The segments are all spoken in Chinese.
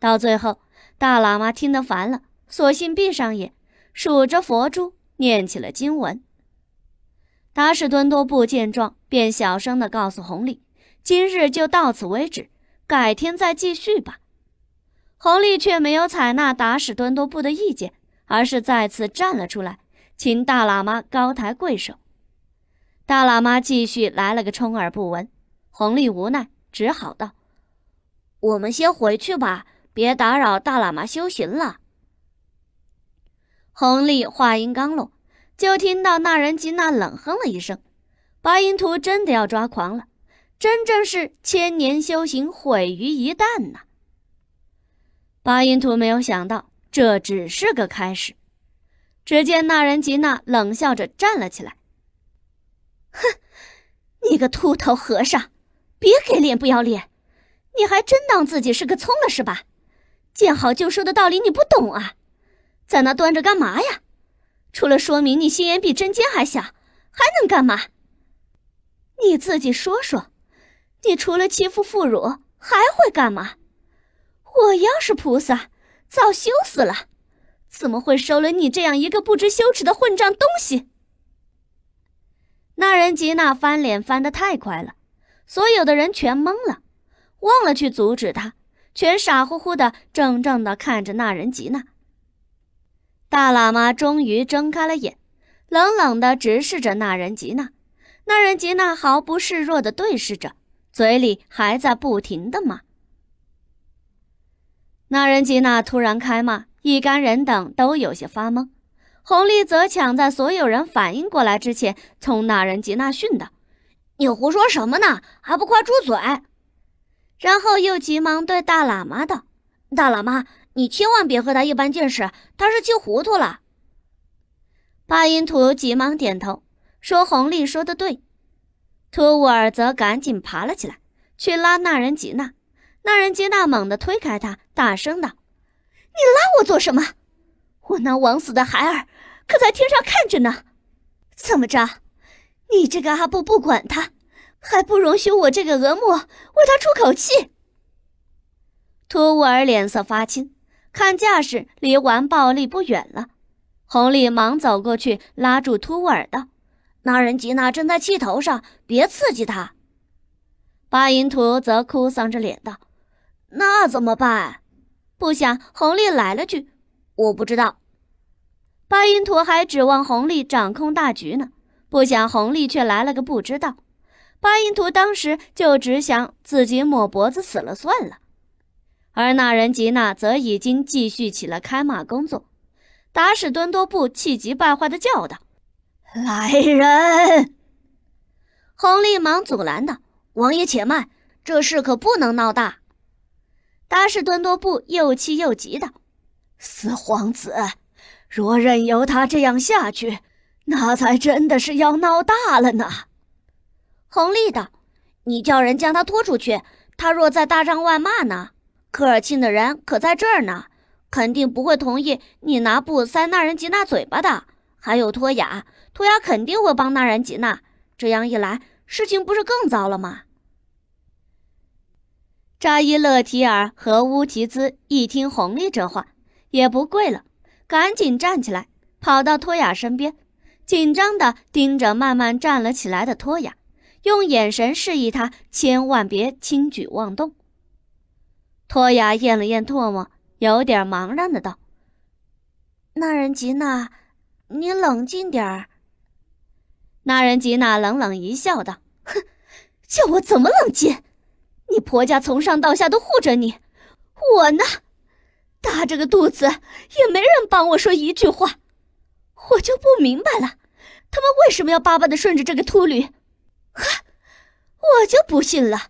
到最后，大喇嘛听得烦了，索性闭上眼，数着佛珠念起了经文。达士敦多布见状，便小声的告诉弘历：“今日就到此为止，改天再继续吧。”弘历却没有采纳达士敦多布的意见，而是再次站了出来，请大喇嘛高抬贵手。大喇嘛继续来了个充耳不闻，弘历无奈，只好道：“我们先回去吧。”别打扰大喇嘛修行了。弘历话音刚落，就听到那人吉娜冷哼了一声。八音图真的要抓狂了，真正是千年修行毁于一旦呐！八音图没有想到，这只是个开始。只见那人吉娜冷笑着站了起来：“哼，你个秃头和尚，别给脸不要脸，你还真当自己是个葱了是吧？”见好就收的道理你不懂啊，在那端着干嘛呀？除了说明你心眼比针尖还小，还能干嘛？你自己说说，你除了欺负妇孺还会干嘛？我要是菩萨，早羞死了，怎么会收了你这样一个不知羞耻的混账东西？那人吉娜翻脸翻得太快了，所有的人全懵了，忘了去阻止他。全傻乎乎的，怔怔的看着那人吉娜。大喇嘛终于睁开了眼，冷冷的直视着那人吉娜。那人吉娜毫不示弱的对视着，嘴里还在不停的骂。那人吉娜突然开骂，一干人等都有些发懵。弘丽则抢在所有人反应过来之前，冲那人吉娜训道：“你胡说什么呢？还不快住嘴！”然后又急忙对大喇嘛道：“大喇嘛，你千万别和他一般见识，他是气糊涂了。”巴音图急忙点头，说：“红利说的对。”托乌尔则赶紧爬了起来，去拉那人吉娜。那人吉娜猛地推开他，大声道：“你拉我做什么？我那枉死的孩儿可在天上看着呢！怎么着，你这个阿布不管他？”还不容许我这个额木为他出口气。突兀尔脸色发青，看架势离完暴力不远了。红历忙走过去拉住突兀尔道：“那人吉娜正在气头上，别刺激他。”巴音图则哭丧着脸道：“那怎么办？”不想红历来了句：“我不知道。”巴音图还指望红历掌控大局呢，不想红历却来了个不知道。巴音图当时就只想自己抹脖子死了算了，而那人吉娜则已经继续起了开骂工作。达史敦多布气急败坏地叫道：“来人！”弘历忙阻拦道：“王爷且慢，这事可不能闹大。”达士敦多布又气又急道：“四皇子，若任由他这样下去，那才真的是要闹大了呢。”红利道：“你叫人将他拖出去。他若在大帐外骂呢？科尔沁的人可在这儿呢，肯定不会同意你拿布塞那人吉娜嘴巴的。还有托雅，托雅肯定会帮那人吉娜。这样一来，事情不是更糟了吗？”扎伊勒提尔和乌提兹一听红利这话，也不跪了，赶紧站起来，跑到托雅身边，紧张的盯着慢慢站了起来的托雅。用眼神示意他千万别轻举妄动。托雅咽了咽唾沫，有点茫然的道：“那人吉娜，你冷静点儿。”那人吉娜冷冷一笑，道：“哼，叫我怎么冷静？你婆家从上到下都护着你，我呢，大着个肚子也没人帮我说一句话。我就不明白了，他们为什么要巴巴的顺着这个秃驴？”哈，我就不信了！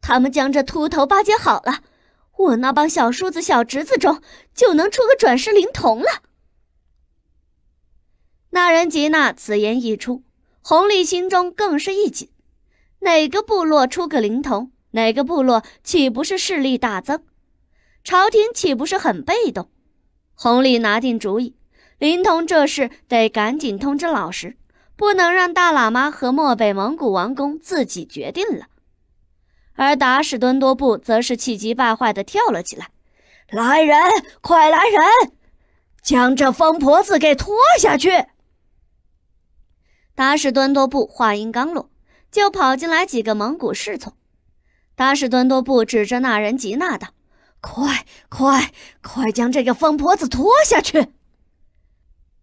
他们将这秃头巴结好了，我那帮小叔子、小侄子中就能出个转世灵童了。那人吉娜此言一出，红历心中更是一紧。哪个部落出个灵童，哪个部落岂不是势力大增？朝廷岂不是很被动？红历拿定主意，灵童这事得赶紧通知老师。不能让大喇嘛和漠北蒙古王公自己决定了，而达史敦多布则是气急败坏地跳了起来：“来人，快来人，将这疯婆子给拖下去！”达史敦多布话音刚落，就跑进来几个蒙古侍从。达史敦多布指着那人吉娜道：“快，快，快将这个疯婆子拖下去！”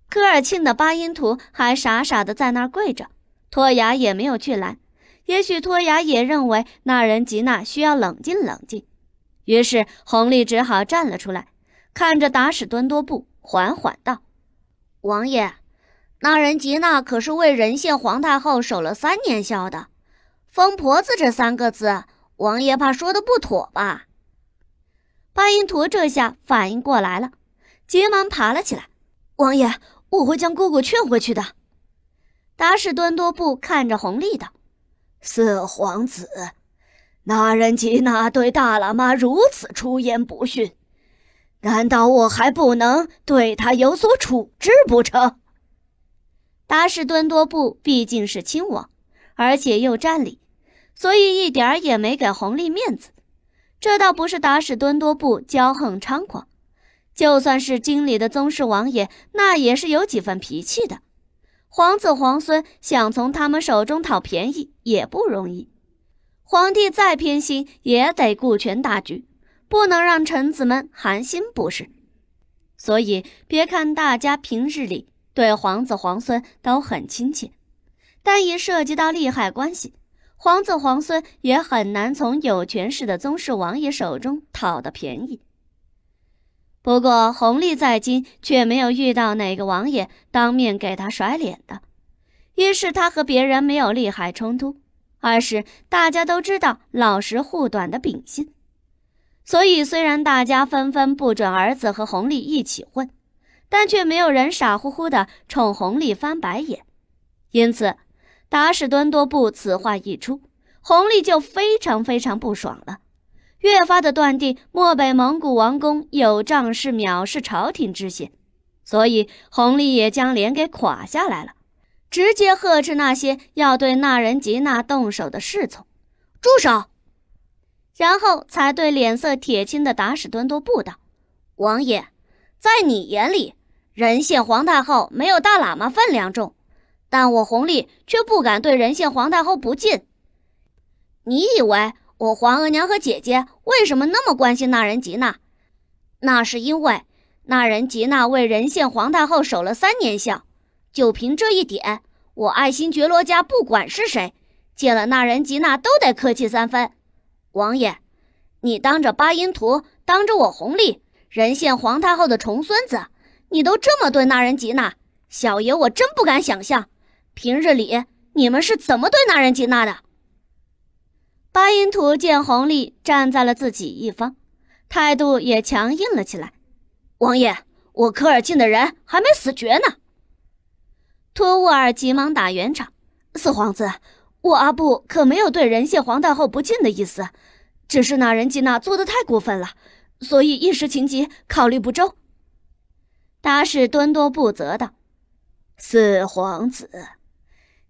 科尔沁的巴音图还傻傻的在那儿跪着，托雅也没有去拦。也许托雅也认为那人吉娜需要冷静冷静，于是弘历只好站了出来，看着达史敦多布缓缓道：“王爷，那人吉娜可是为人献皇太后守了三年孝的，疯婆子这三个字，王爷怕说的不妥吧？”巴音图这下反应过来了，急忙爬了起来：“王爷。”我会将姑姑劝回去的。达士敦多布看着弘历道：“四皇子，那人及那对大喇嘛如此出言不逊？难道我还不能对他有所处置不成？”达士敦多布毕竟是亲王，而且又占理，所以一点儿也没给弘历面子。这倒不是达士敦多布骄横猖狂。就算是京里的宗室王爷，那也是有几分脾气的。皇子皇孙想从他们手中讨便宜也不容易。皇帝再偏心，也得顾全大局，不能让臣子们寒心，不是？所以，别看大家平日里对皇子皇孙都很亲切，但一涉及到利害关系，皇子皇孙也很难从有权势的宗室王爷手中讨到便宜。不过，红利在京却没有遇到哪个王爷当面给他甩脸的，一是他和别人没有利害冲突，二是大家都知道老实护短的秉性，所以虽然大家纷纷不准儿子和红利一起混，但却没有人傻乎乎的冲红利翻白眼。因此，达士敦多布此话一出，红利就非常非常不爽了。越发的断定漠北蒙古王宫有仗势藐视朝廷之嫌，所以弘历也将脸给垮下来了，直接呵斥那些要对那人吉娜动手的侍从：“住手！”然后才对脸色铁青的达史敦多布道：“王爷，在你眼里，仁献皇太后没有大喇嘛分量重，但我弘历却不敢对仁献皇太后不敬。你以为？”我皇额娘和姐姐为什么那么关心那人吉娜？那是因为那人吉娜为仁献皇太后守了三年孝。就凭这一点，我爱新觉罗家不管是谁，见了那人吉娜都得客气三分。王爷，你当着八音图，当着我弘历，仁献皇太后的重孙子，你都这么对那人吉娜，小爷我真不敢想象，平日里你们是怎么对那人吉娜的。巴音图见弘历站在了自己一方，态度也强硬了起来。王爷，我科尔沁的人还没死绝呢。托兀尔急忙打圆场：“四皇子，我阿布可没有对仁献皇太后不敬的意思，只是那仁继纳做的太过分了，所以一时情急，考虑不周。”达什敦多不责的，四皇子，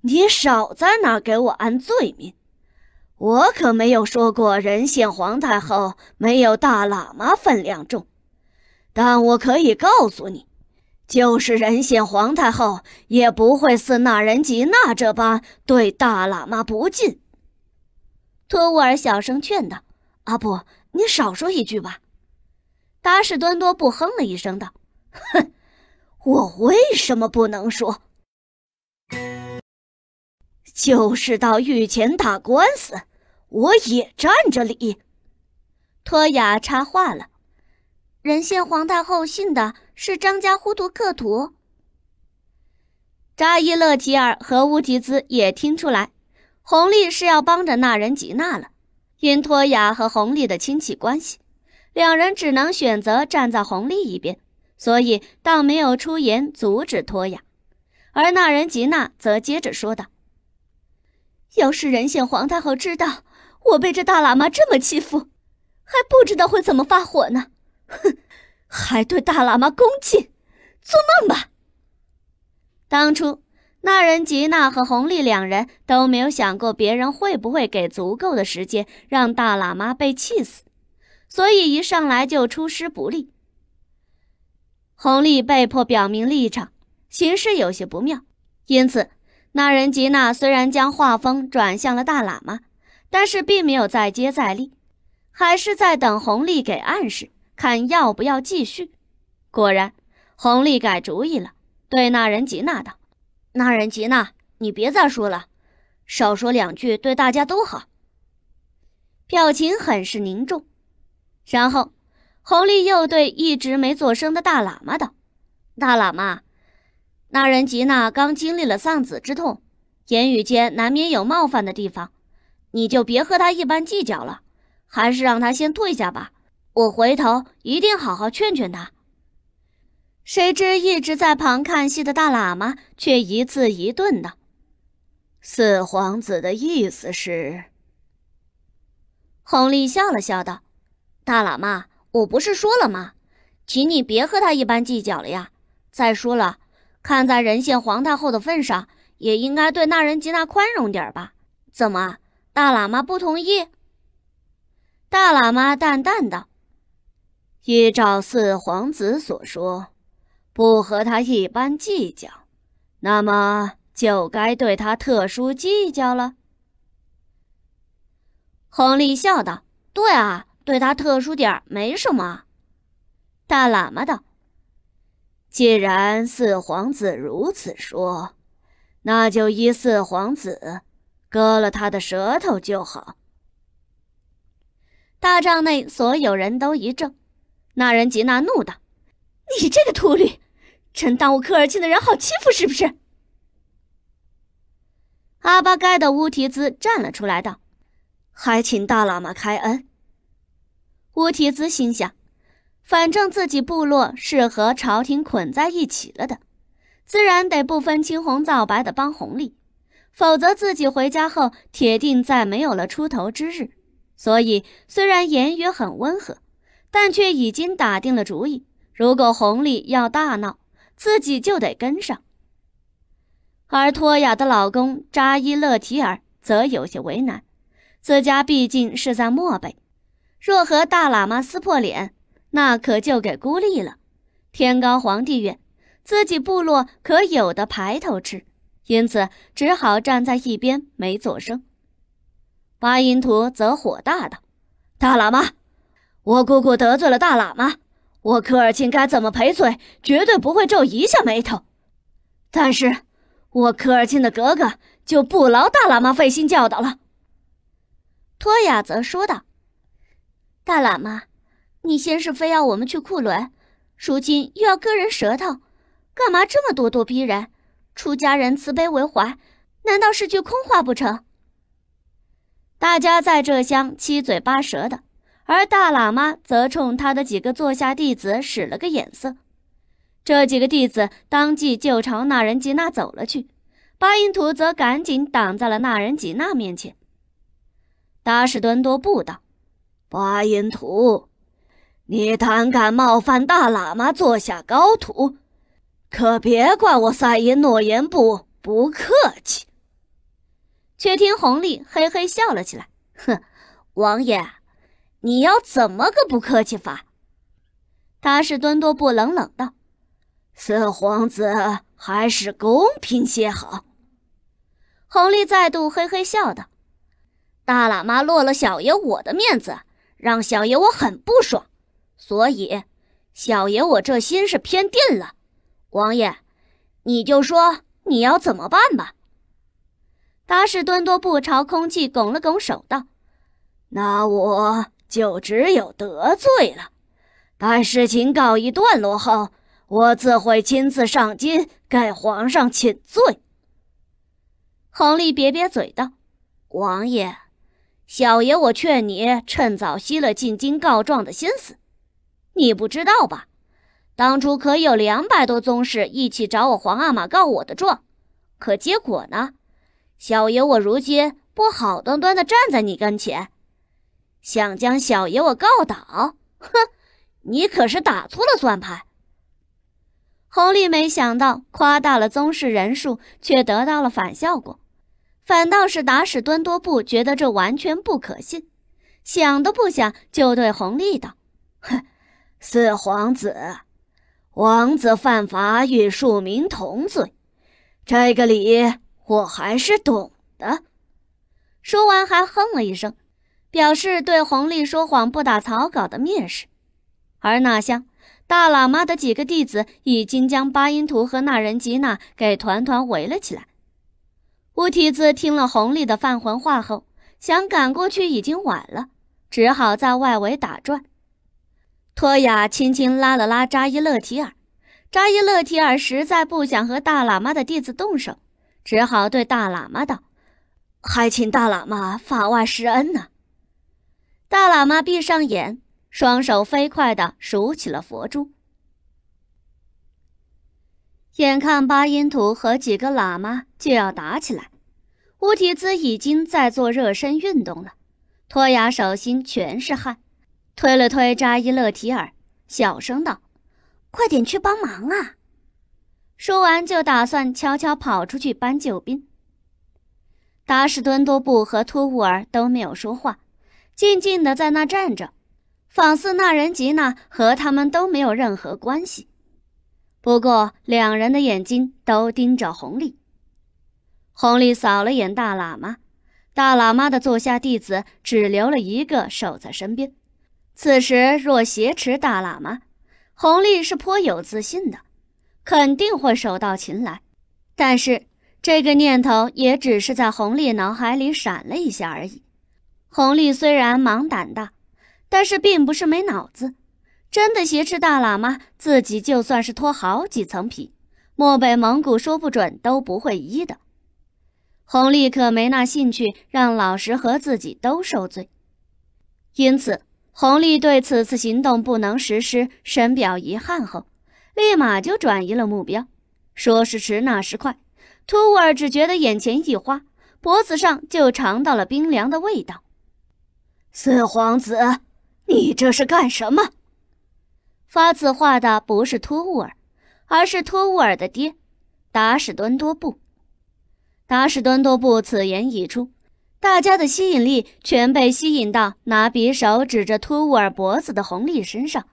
你少在那给我安罪名。我可没有说过仁献皇太后没有大喇嘛分量重，但我可以告诉你，就是仁献皇太后也不会似那人吉那这般对大喇嘛不敬。托乌尔小声劝道：“阿布，你少说一句吧。”达士敦多不哼了一声道：“哼，我为什么不能说？”就是到御前打官司，我也站着理。托雅插话了：“人献皇太后信的是张家糊涂客图。”扎伊勒吉尔和乌吉兹也听出来，红历是要帮着那人吉娜了。因托雅和红历的亲戚关系，两人只能选择站在红历一边，所以倒没有出言阻止托雅。而那人吉娜则接着说道。要是仁显皇太后知道我被这大喇嘛这么欺负，还不知道会怎么发火呢！哼，还对大喇嘛恭敬，做梦吧！当初，那人吉娜和红丽两人都没有想过别人会不会给足够的时间让大喇嘛被气死，所以一上来就出师不利。红丽被迫表明立场，形势有些不妙，因此。那人吉娜虽然将画风转向了大喇嘛，但是并没有再接再厉，还是在等红利给暗示，看要不要继续。果然，红利改主意了，对那人吉娜道：“那人吉娜，你别再说了，少说两句对大家都好。”表情很是凝重。然后，红利又对一直没做声的大喇嘛道：“大喇嘛。”那人吉娜刚经历了丧子之痛，言语间难免有冒犯的地方，你就别和他一般计较了，还是让他先退下吧。我回头一定好好劝劝他。谁知一直在旁看戏的大喇嘛却一字一顿道：“四皇子的意思是。”弘历笑了笑道：“大喇嘛，我不是说了吗？请你别和他一般计较了呀。再说了。”看在仁献皇太后的份上，也应该对那人吉纳宽容点儿吧？怎么，大喇嘛不同意？大喇嘛淡淡道：“依照四皇子所说，不和他一般计较，那么就该对他特殊计较了。”亨利笑道：“对啊，对他特殊点没什么。”大喇嘛道。既然四皇子如此说，那就依四皇子，割了他的舌头就好。大帐内所有人都一怔，那人吉那怒道：“你这个秃驴，真当我科尔沁的人好欺负是不是？”阿巴盖的乌提兹站了出来道：“还请大喇嘛开恩。”乌提兹心想。反正自己部落是和朝廷捆在一起了的，自然得不分青红皂白的帮红利，否则自己回家后铁定再没有了出头之日。所以虽然言语很温和，但却已经打定了主意：如果红利要大闹，自己就得跟上。而托娅的老公扎伊勒提尔则有些为难，自家毕竟是在漠北，若和大喇嘛撕破脸。那可就给孤立了。天高皇帝远，自己部落可有的排头吃，因此只好站在一边没作声。巴音图则火大道：“大喇嘛，我姑姑得罪了大喇嘛，我科尔沁该怎么赔罪，绝对不会皱一下眉头。但是，我科尔沁的格格就不劳大喇嘛费心教导了。”托娅则说道：“大喇嘛。”你先是非要我们去库伦，如今又要割人舌头，干嘛这么咄咄逼人？出家人慈悲为怀，难道是句空话不成？大家在这厢七嘴八舌的，而大喇嘛则冲他的几个座下弟子使了个眼色，这几个弟子当即就朝那人吉娜走了去，八音图则赶紧挡在了那人吉娜面前。达什敦多布道，八音图。你胆敢冒犯大喇嘛坐下高徒，可别怪我赛因诺言部不客气。却听红历嘿嘿笑了起来：“哼，王爷，你要怎么个不客气法？”他是敦多布冷冷道：“四皇子还是公平些好。”红历再度嘿嘿笑道：“大喇嘛落了小爷我的面子，让小爷我很不爽。”所以，小爷我这心是偏定了。王爷，你就说你要怎么办吧。达是敦多布朝空气拱了拱手道：“那我就只有得罪了。待事情告一段落后，我自会亲自上京给皇上请罪。”亨利瘪瘪嘴道：“王爷，小爷我劝你趁早息了进京告状的心思。”你不知道吧？当初可有两百多宗室一起找我皇阿玛告我的状，可结果呢？小爷我如今不好端端的站在你跟前，想将小爷我告倒？哼，你可是打错了算盘。弘丽没想到夸大了宗室人数，却得到了反效果，反倒是打史敦多布觉得这完全不可信，想都不想就对弘丽道：“哼。”四皇子，王子犯法与庶民同罪，这个理我还是懂的。说完还哼了一声，表示对红历说谎不打草稿的蔑视。而那厢，大喇嘛的几个弟子已经将八音图和那人吉娜给团团围了起来。乌提子听了红历的犯浑话后，想赶过去已经晚了，只好在外围打转。托雅轻轻拉了拉扎伊勒提尔，扎伊勒提尔实在不想和大喇嘛的弟子动手，只好对大喇嘛道：“还请大喇嘛法外施恩呢。大喇嘛闭上眼，双手飞快地数起了佛珠。眼看巴音图和几个喇嘛就要打起来，乌提兹已经在做热身运动了，托雅手心全是汗。推了推扎伊勒提尔，小声道：“快点去帮忙啊！”说完就打算悄悄跑出去搬救兵。达士敦多布和托乌尔都没有说话，静静的在那站着，仿似那人吉娜和他们都没有任何关系。不过两人的眼睛都盯着红利。红利扫了眼大喇嘛，大喇嘛的座下弟子只留了一个守在身边。此时若挟持大喇嘛，红历是颇有自信的，肯定会手到擒来。但是这个念头也只是在红历脑海里闪了一下而已。红历虽然莽胆大，但是并不是没脑子。真的挟持大喇嘛，自己就算是脱好几层皮，漠北蒙古说不准都不会依的。红历可没那兴趣让老师和自己都受罪，因此。弘历对此次行动不能实施深表遗憾后，立马就转移了目标。说时迟，那时快，突兀尔只觉得眼前一花，脖子上就尝到了冰凉的味道。“四皇子，你这是干什么？”发此话的不是托乌尔，而是托乌尔的爹，达什敦多布。达什敦多布此言一出。大家的吸引力全被吸引到拿匕首指着突兀尔脖子的红利身上，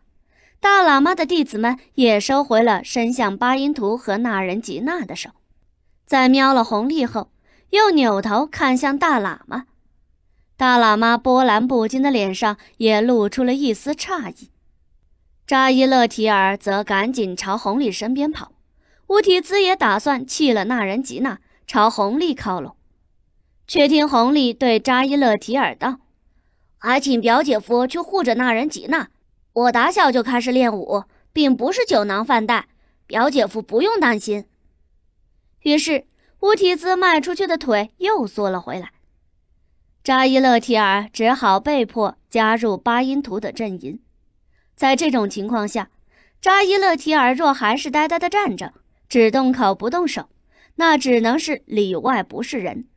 大喇嘛的弟子们也收回了伸向巴音图和那人吉娜的手，在瞄了红利后，又扭头看向大喇嘛。大喇嘛波澜不惊的脸上也露出了一丝诧异。扎伊勒提尔则赶紧朝红利身边跑，乌提兹也打算弃了那人吉娜，朝红利靠拢。却听红利对扎伊勒提尔道：“还请表姐夫去护着那人吉娜。我打小就开始练武，并不是酒囊饭袋，表姐夫不用担心。”于是乌提兹迈出去的腿又缩了回来。扎伊勒提尔只好被迫加入巴音图的阵营。在这种情况下，扎伊勒提尔若还是呆呆地站着，只动口不动手，那只能是里外不是人。